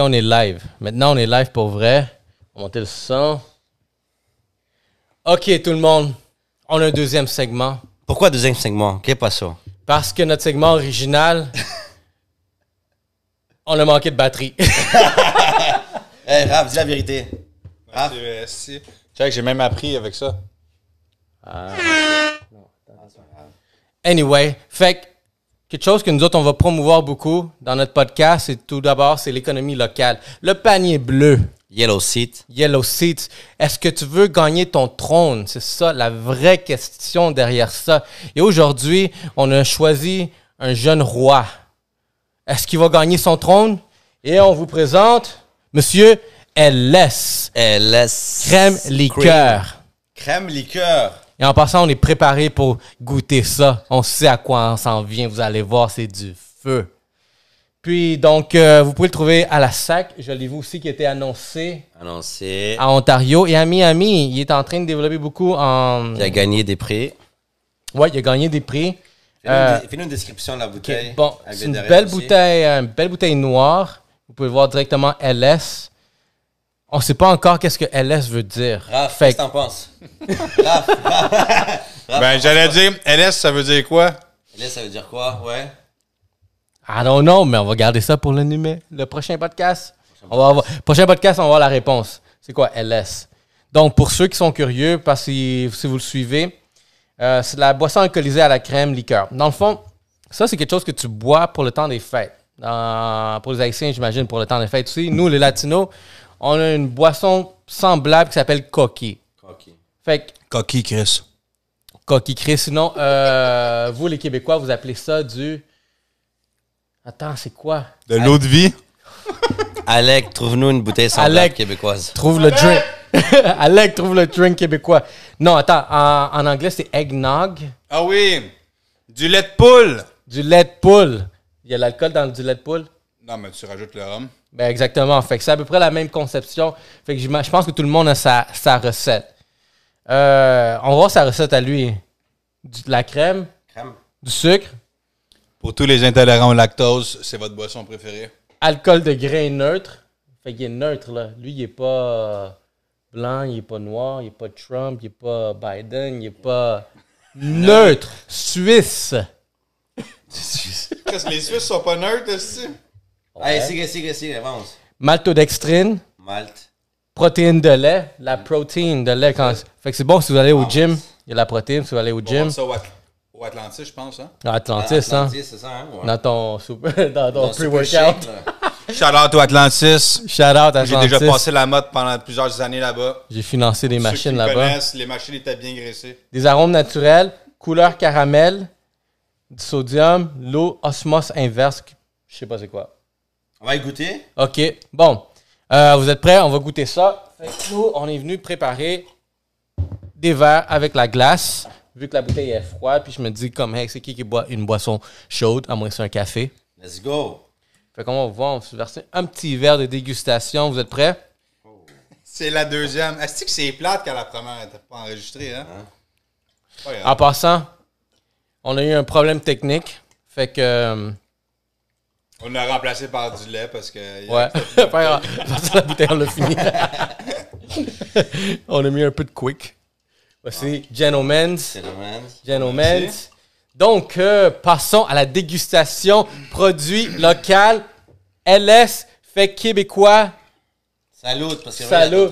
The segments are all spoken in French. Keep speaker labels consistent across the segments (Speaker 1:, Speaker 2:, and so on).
Speaker 1: on est live. Maintenant, on est live pour vrai. On va monter le son. OK, tout le monde, on a un
Speaker 2: deuxième segment. Pourquoi deuxième segment? quest pas ça?
Speaker 1: Parce que notre segment original, on a manqué de batterie. hey, Raph, dis la vérité. Euh, que j'ai même appris avec ça. Anyway, fait Quelque chose que nous autres, on va promouvoir beaucoup dans notre podcast, c'est tout d'abord, c'est l'économie locale. Le panier bleu. Yellow Seat. Yellow Seat. Est-ce que tu veux gagner ton trône? C'est ça la vraie question derrière ça. Et aujourd'hui, on a choisi un jeune roi. Est-ce qu'il va gagner son trône? Et on vous présente Monsieur LS. LS. Crème liqueur.
Speaker 2: Crème liqueur.
Speaker 1: Et en passant, on est préparé pour goûter ça. On sait à quoi on s'en vient. Vous allez voir, c'est du feu. Puis, donc, euh, vous pouvez le trouver à la SAC. Je l'ai vu aussi qui était annoncé.
Speaker 2: Annoncé. À
Speaker 1: Ontario et à Miami. Il est en train de développer beaucoup en. Il a gagné des prix. Ouais, il a gagné des prix. Fais-nous une, euh,
Speaker 2: description de la bouteille. Bon, c'est une belle bouteille,
Speaker 1: euh, une belle bouteille noire. Vous pouvez voir directement LS on sait pas encore qu'est-ce que LS veut dire. Raph, qu'est-ce que t'en penses? Raph, Ben, j'allais dire, LS, ça veut dire quoi?
Speaker 2: LS, ça veut dire quoi? Ouais.
Speaker 1: Ah non, non, mais on va garder ça pour le le prochain podcast. Prochain podcast. prochain podcast, on va avoir la réponse. C'est quoi LS? Donc, pour ceux qui sont curieux, parce que si vous le suivez, euh, c'est la boisson alcoolisée à la crème liqueur. Dans le fond, ça, c'est quelque chose que tu bois pour le temps des fêtes. pour les Haïtiens, j'imagine, pour le temps des fêtes aussi. Nous, les Latinos, on a une boisson semblable qui s'appelle coquille. Coquille. Fait Chris. Coquille, Chris. Sinon, euh, vous, les Québécois, vous appelez ça du. Attends, c'est quoi?
Speaker 2: De l'eau de vie? Alec, trouve-nous une bouteille semblable québécoise. Trouve
Speaker 1: le drink. Alec, trouve le drink québécois. Non, attends, en, anglais, c'est eggnog. Ah oui! Du lait de poule! Du lait de poule. Il y a l'alcool dans du lait de poule? Non, mais tu rajoutes le rhum. Ben exactement. Fait que c'est à peu près la même conception. Fait que je pense que tout le monde a sa, recette. Euh, on voit sa recette à lui. de la crème. Crème.
Speaker 3: Du sucre. Pour tous les intolérants au lactose, c'est votre boisson préférée.
Speaker 1: Alcool de grain neutre. Fait qu'il est neutre, là. Lui, il est pas euh, blanc, il est pas noir, il est pas Trump, il est pas Biden, il est pas neutre. Suisse.
Speaker 2: Suisse. les Suisses sont pas neutres aussi? Allez, sigue, sigue, vamos.
Speaker 1: Maltodextrine. Malt. Protéine de lait. La protéine de lait. Quand... Fait que c'est bon si vous allez au ah, gym. Il y a la protéine si vous allez au gym. ça au
Speaker 3: Atlantis, je pense. Hein? Ah, Atlantis, ah, hein. Atlantis hein? c'est ça, hein? Ouais. Dans ton, super, dans ton pre-workout.
Speaker 1: Shout out au Atlantis. Shout out Atlantis. J'ai déjà passé
Speaker 3: la mode pendant plusieurs années là-bas.
Speaker 1: J'ai financé des machines là-bas.
Speaker 3: Les machines étaient bien graissées.
Speaker 1: Des arômes naturels, couleur caramel, du sodium, l'eau, Osmos inverse. Je sais pas c'est quoi.
Speaker 2: On va y goûter.
Speaker 1: OK. Bon. Euh, vous êtes prêts? On va goûter ça. nous, on est venu préparer des verres avec la glace, vu que la bouteille est froide. Puis je me dis, comme, hey, c'est qui qui boit une boisson chaude, à moins que c'est un café? Let's go. Fait qu'on va voir, on va se verser un petit verre de dégustation. Vous êtes prêts?
Speaker 3: C'est la deuxième. Est-ce que c'est plate quand la première n'était pas enregistré, hein? Hein? hein? en
Speaker 1: passant, on a eu un problème technique. Fait que. Euh,
Speaker 3: on l'a remplacé par du lait parce que. Ouais, la bouteille, on l'a fini.
Speaker 1: on a mis un peu de quick. Voici Gentleman's. Gentleman's. Donc, euh, passons à la dégustation. Produit local. LS fait québécois. Salut, parce que Salut.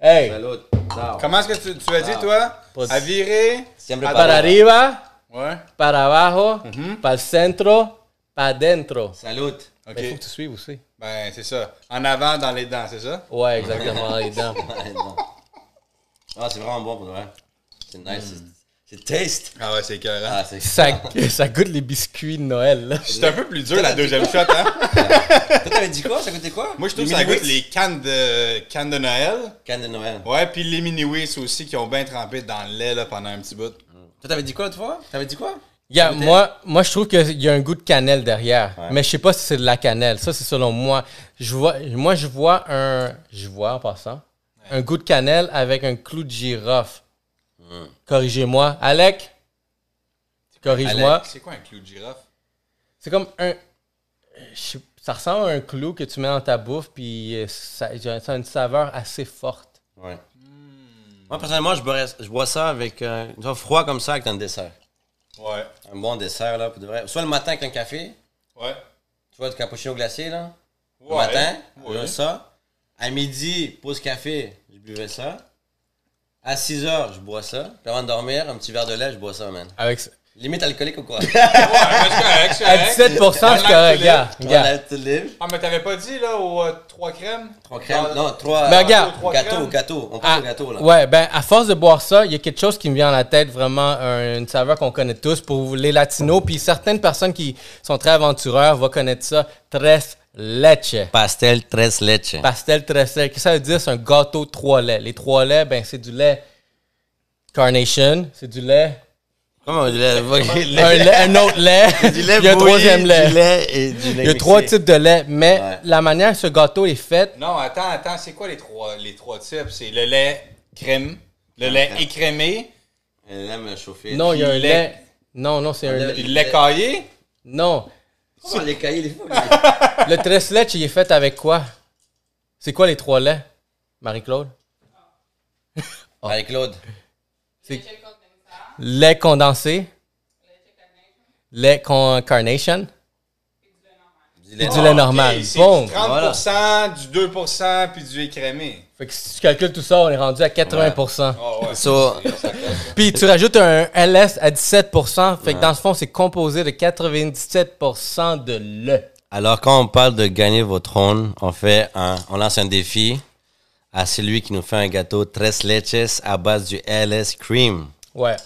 Speaker 1: Hey.
Speaker 3: Salut. Comment est-ce que tu, tu as dit, toi? à virer.
Speaker 1: Par arriba. Ouais. Para abajo. Mm -hmm. centro. Pas dentro Salut. Il faut que tu aussi. Ben, c'est ça. En avant, dans les dents, c'est ça? Ouais, exactement, dans les dents.
Speaker 2: ah, c'est vraiment bon pour vrai. C'est nice. Hmm. C'est taste. Ah ouais, c'est que Ah, ça, ça
Speaker 1: goûte les biscuits de Noël. C'est un peu plus dur la deuxième shot, hein? Toi, t'avais dit quoi? Ça goûtait quoi? Moi, je trouve que ça goûte les
Speaker 3: cannes de, cannes de Noël. Cannes de Noël. Ouais, puis les mini-whis aussi qui ont bien trempé dans le lait là, pendant un petit bout.
Speaker 2: Toi, t'avais dit quoi l'autre T'avais dit quoi? Yeah,
Speaker 1: moi, moi, je trouve qu'il y a un goût de cannelle derrière. Mais je sais pas si c'est de la cannelle. Ça, c'est selon moi. Je vois, moi, je vois un. Je vois en passant. Un goût de cannelle avec un clou de girofle. Hmm. Corrigez-moi. Alec? Corrige-moi.
Speaker 3: C'est quoi un clou de girofle?
Speaker 1: C'est comme un. ça ressemble à un clou que tu mets dans ta bouffe, puis euh, ça, a une saveur assez forte.
Speaker 2: Ouais. Moi, personnellement, je bois, ça avec. Euh, froid comme ça, avec un dessert. Ouais bon dessert, là, pour de vrai. Soit le matin avec un café. Ouais. Tu vois, du cappuccino glacé, là. Ouais. Le matin, ouais. ça. À midi, pause café, je buvais ça. À 6 heures, je bois ça. Puis avant de dormir, un petit verre de lait, je bois ça, man. Avec, ça Limite alcoolique ou quoi? ouais, mais hein, c'est correct, c'est À 17 c'est correct, gars.
Speaker 3: Ah, mais t'avais pas dit, là, aux euh, trois crèmes? Trois crèmes, non, trois.
Speaker 2: gâteaux, gâteaux, Gâteau, On parle Ah, gâteau, là. Ouais,
Speaker 1: ben à force de boire ça, il y a quelque chose qui me vient à la tête, vraiment une saveur qu'on connaît tous pour les latinos, puis certaines personnes qui sont très aventureurs vont connaître ça, tres leche.
Speaker 2: Pastel tres leche.
Speaker 1: Pastel tres leche. Qu'est-ce que ça veut dire? C'est un gâteau trois laits. Les trois laits, ben c'est du lait Carnation, c'est du lait
Speaker 2: Comment lait? Un, autre lait. il y a un troisième lait. lait il y a trois types
Speaker 1: de lait, mais la manière que ce gâteau est fait.
Speaker 3: Non, attends, attends, c'est quoi les trois, les trois types? C'est le lait crème, le lait écrémé. Un lait chauffé. Non, il y a un lait.
Speaker 1: Non, non, c'est un lait. Le lait caillé? Non. le tresselet, lait, il est fait avec quoi? C'est quoi les trois laits, Marie-Claude? Marie-Claude. C'est lait condensé, lait carnation. Du lait, du lait normal. Bon.
Speaker 3: 30% du 2% puis du écrémé.
Speaker 1: Fait que si tu calcules tout ça, on est rendu à 80%. Ah puis tu rajoutes un LS à 17%. Fait que dans ce fond, c'est composé de 97% de lait.
Speaker 2: Alors, quand on parle de gagner votre trône, on, fait un, on lance un défi à celui qui nous fait un gâteau tres leches à base du LS cream.
Speaker 1: Ouais.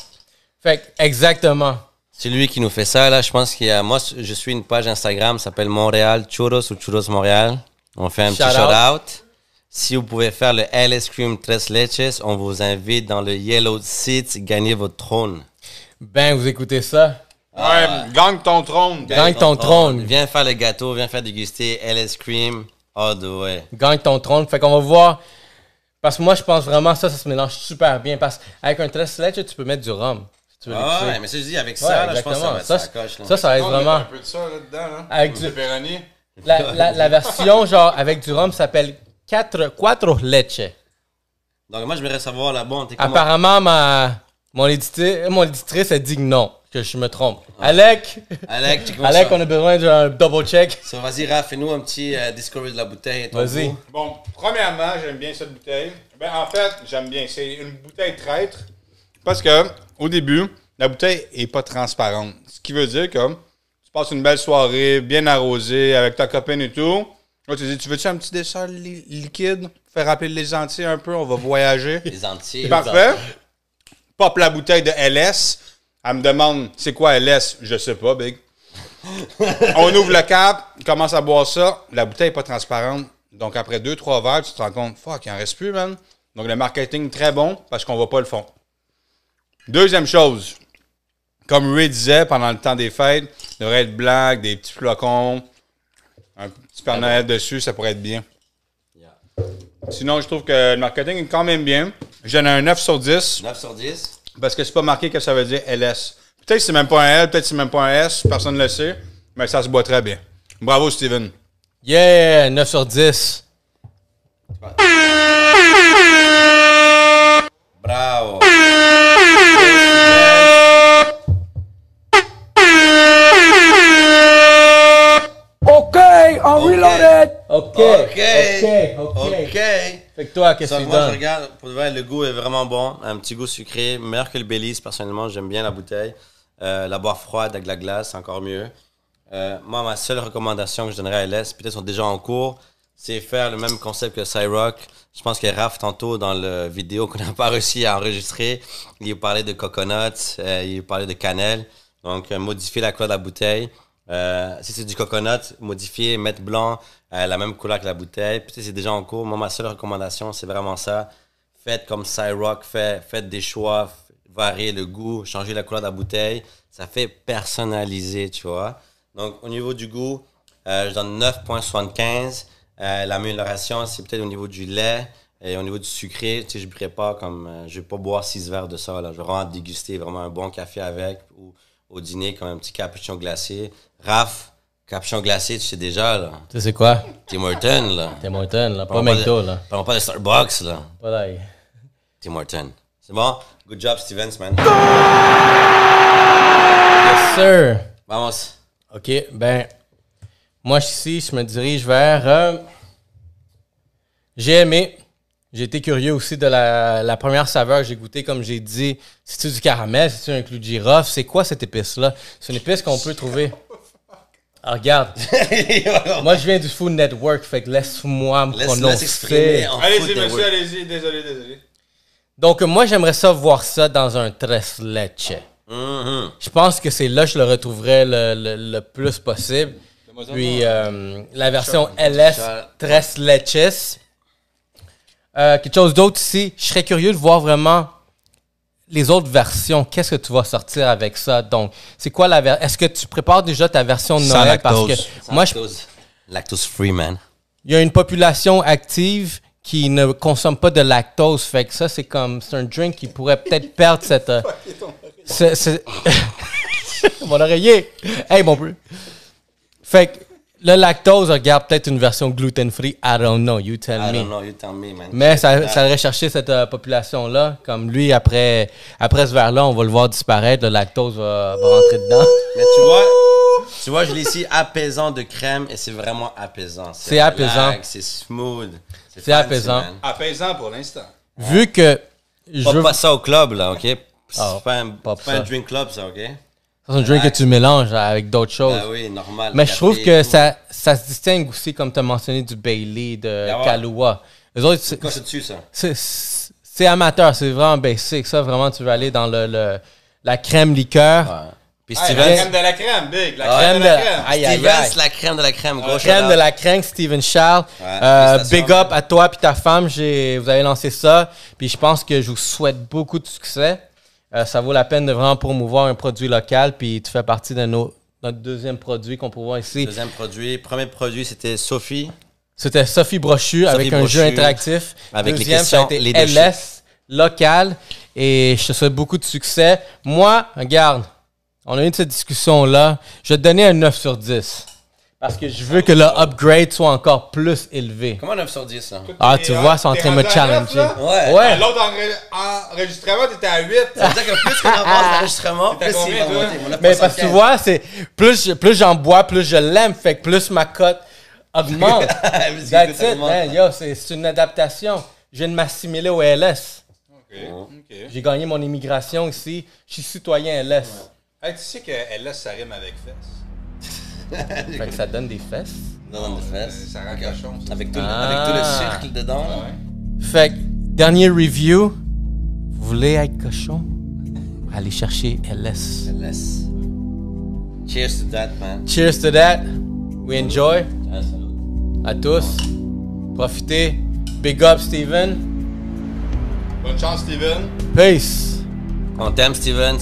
Speaker 1: Fait exactement.
Speaker 2: C'est lui qui nous fait ça. Là, je pense qu'il y a. Moi, je suis une page Instagram, ça s'appelle Montréal Churros ou Churros Montréal. On fait un petit shout out. Si vous pouvez faire le LS Cream Tres Leches, on vous invite dans le Yellow Seat, gagner votre trône. Ben, vous écoutez ça. Ouais, gagne ton trône. Gagne, ton, trône. Viens faire le gâteau, viens faire déguster LS Cream. Oh, ah, ouais.
Speaker 1: Gagne ton trône. Fait qu'on va voir. Parce que moi, je pense vraiment ça, ça se mélange super bien. Parce qu'avec un Tres Leches, tu peux mettre du rhum. Ah mais ça, je dis, avec ça, là, je pense que ça va ça, ça, Ça, ça reste vraiment. un peu de ça là-dedans. Avec du. Péronier. La, la, la version, genre, avec du rhum s'appelle 4 Quattro Leche.
Speaker 2: Donc, moi, je voudrais savoir là-bas. Apparemment,
Speaker 1: ma, mon, édité, mon éditrice, elle dit non, que je me trompe. Ah. Alec, Alec, Alec on a besoin d'un double check. vas-y, Raph, fais-nous un
Speaker 2: petit euh, discovery de la bouteille. Vas-y.
Speaker 3: Bon, premièrement, j'aime bien cette bouteille. Ben, en fait, j'aime bien. C'est une bouteille traître
Speaker 2: parce que au début,
Speaker 3: la bouteille n'est pas transparente. Ce qui veut dire que tu passes une belle soirée, bien arrosée, avec ta copine et tout. tu dis, tu veux-tu un petit dessert liquide? Faire rappeler les entiers un peu, on va voyager. Les Antilles. Parfait. Pop la bouteille de LS. Elle me demande, c'est quoi LS? Je sais pas, big.
Speaker 2: on ouvre le
Speaker 3: cap, commence à boire ça. La bouteille n'est pas transparente. Donc, après deux, trois verres, tu te rends compte, fuck, il en reste plus, man. Donc, le marketing, très bon, parce qu'on ne voit pas le fond. Deuxième chose, comme Ray disait, pendant le temps des fêtes, il devrait être blanc, des petits flocons, un petit Père dessus, ça pourrait être bien. Sinon, je trouve que le marketing est quand même bien. J'en ai un 9 sur 10. 9 sur 10. Parce que c'est pas marqué que ça veut dire LS. Peut-être que c'est même pas un L, peut-être que c'est même pas un S, personne ne le sait, mais ça se boit très bien.
Speaker 1: Bravo, Steven. Yeah, 9 sur 10. Bravo.
Speaker 2: OK. OK. OK. OK. Fait que toi, qu'est-ce que tu moi, je regarde, pour le goût est vraiment bon. Un petit goût sucré, meilleur que le Belize. Personnellement, j'aime bien la bouteille. Euh, la boire froide avec la glace, encore mieux. Euh, moi, ma seule recommandation que je donnerais à LS, peut-être sont déjà en cours, c'est faire le même concept que Cyrock. Je pense que Raph, tantôt, dans la vidéo qu'on n'a pas réussi à enregistrer, il parlait de coconuts, euh, il parlait de cannelle. Donc, modifier la couleur de la bouteille, euh, si c'est du coconut, modifier, mettre blanc, euh, la même couleur que la bouteille. Puis c'est déjà en cours. Moi, ma seule recommandation, c'est vraiment ça. Faites comme Cyrock, fait, faites des choix, variez le goût, changez la couleur de la bouteille. Ça fait personnaliser, tu vois. Donc, au niveau du goût, euh, je donne 9,75. L'amélioration, c'est peut-être au niveau du lait et au niveau du sucré. Tu sais, je ne pas comme. je vais pas boire 6 verres de ça. Je vais vraiment déguster vraiment un bon café avec. Ou, au dîner comme un petit capuchon glacé. Raph, capuchon glacé, tu sais déjà, là. Tu sais, quoi? Tim Horton, là. Tim Horton, là. Pas McDo, là. parle pas de Starbucks, là. Pas là. Tim Horton. C'est bon? Good job, Stevens, man.
Speaker 1: Yes, sir.
Speaker 2: Vamos. OK, ben,
Speaker 1: moi, ici, je me dirige vers... Euh, j'ai aimé... J'ai été curieux aussi de la, première saveur que j'ai goûtée, comme j'ai dit. C'est-tu du caramel? C'est-tu un clou de girofle? C'est quoi cette épice-là? C'est une épice qu'on peut trouver. Ah, regarde. moi, je viens du Food Network, fait que laisse-moi me prononcer. Allez-y, monsieur,
Speaker 3: allez-y. Désolé, désolé.
Speaker 1: Donc, moi, j'aimerais ça voir ça dans un tres leches. Mm-hmm. Je pense que c'est là que je le retrouverai le, plus possible. Puis, euh, la version LS tres leches euh, quelque chose d'autre ici, je serais curieux de voir vraiment les autres versions. Qu'est-ce que tu vas sortir avec ça? Donc, c'est quoi la version? Est-ce que tu prépares déjà ta version de Noël? Parce que moi,
Speaker 2: Je... free, man. Il y a
Speaker 1: une population active qui ne consomme pas de lactose. Fait que ça, c'est comme, c'est un drink qui pourrait peut-être perdre cette. Euh, mon oreiller! Hey, mon bruit, Fait que le lactose, regarde peut-être une version gluten-free. I don't know. You tell me. I don't know. You tell me, man. Mais ça, ça cherché cette euh, population-là. Comme lui, après, après ce verre-là, on va le voir disparaître. Le lactose va,
Speaker 2: rentrer dedans. Mais tu vois, je l'ai ici apaisant de crème et c'est vraiment apaisant. C'est apaisant. C'est smooth. C'est apaisant. Apaisant pour l'instant. Vu que. Pas je... Pas ça au club, là, OK? Ah, c'est pas, un, pas un drink club, ça, OK? C'est un drink que tu
Speaker 1: mélanges avec d'autres ben choses. oui, normal. Mais je trouve que ça, ça se distingue aussi, comme tu as mentionné, du Bailey, de Kaloua. Ben Les autres, c'est, ça. C'est, amateur, c'est vraiment basic. Ça, vraiment, tu veux aller dans le, la crème liqueur. La crème de la crème, Big. La crème, de la crème. la crème
Speaker 2: de la crème. la crème de la
Speaker 1: crème, Steven Charles. Euh, big up à toi et ta femme. vous avez lancé ça. Puis je pense que je vous souhaite beaucoup de succès. Euh, ça vaut la peine de vraiment promouvoir un produit local, puis tu fais partie de notre
Speaker 2: deuxième produit qu'on peut voir ici. Deuxième produit. Premier produit, c'était Sophie. C'était Sophie Brochu avec un jeu interactif. Avec les questions, LS,
Speaker 1: local. Et je te souhaite beaucoup de succès. Moi, regarde, on a eu cette discussion-là. Je vais te donner un 9 sur 10. Parce que je veux que le upgrade soit encore plus élevé. Comment 9 sur 10, là? Ah, tu vois, c'est en train de me challenger. Ouais. L'autre
Speaker 3: enregistrement, enregistrement, étais à 8. Ça veut dire que plus qu'on avance
Speaker 1: l'enregistrement, plus c'est Mais parce que tu vois, c'est plus, j'en bois, plus je l'aime. Fait que plus ma cote augmente. That's it, Yo, c'est une adaptation. Je viens de m'assimiler au LS. OK. J'ai gagné mon immigration ici. Je suis citoyen LS.
Speaker 3: Hey, tu sais que LS, ça rime avec fesses.
Speaker 1: fait que ça donne des
Speaker 2: fesses. Ça donne des ah, fesses. Ça rend cochon. Avec, tout le ah. cercle dedans.
Speaker 1: Fait dernier review. Vous voulez être cochon? Allez chercher LS.
Speaker 2: LS. Cheers to that, man. Cheers to that. We
Speaker 1: enjoy. À tous. Profitez. Big up, Steven.
Speaker 2: Bonne chance, Steven.
Speaker 1: Peace.
Speaker 2: On t'aime, Steven.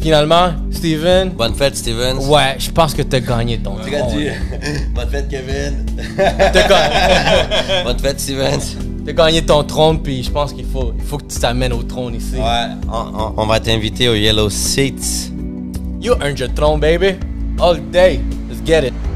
Speaker 1: Finalement, Steven. Bonne
Speaker 2: fête, Steven. Ouais,
Speaker 1: je pense que t'as gagné ton
Speaker 2: trône. Bonne fête, Kevin. Bonne fête, Steven. T'as gagné ton trône,
Speaker 1: puis je pense qu'il faut, il faut que tu t'amènes au trône ici. Ouais,
Speaker 2: on, on va t'inviter au Yellow Seats.
Speaker 1: You earned your throne, baby. All day. Let's get it.